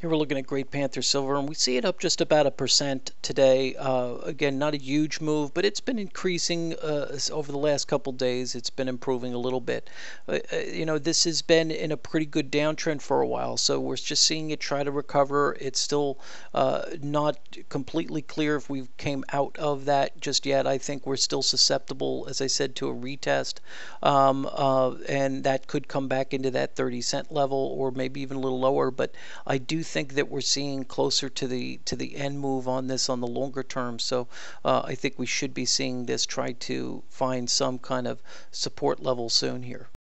Here we're looking at Great Panther Silver, and we see it up just about a percent today. Uh, again, not a huge move, but it's been increasing uh, over the last couple days. It's been improving a little bit. Uh, uh, you know, this has been in a pretty good downtrend for a while, so we're just seeing it try to recover. It's still uh, not completely clear if we came out of that just yet. I think we're still susceptible, as I said, to a retest, um, uh, and that could come back into that 30 cent level or maybe even a little lower, but I do think that we're seeing closer to the to the end move on this on the longer term. So uh, I think we should be seeing this try to find some kind of support level soon here.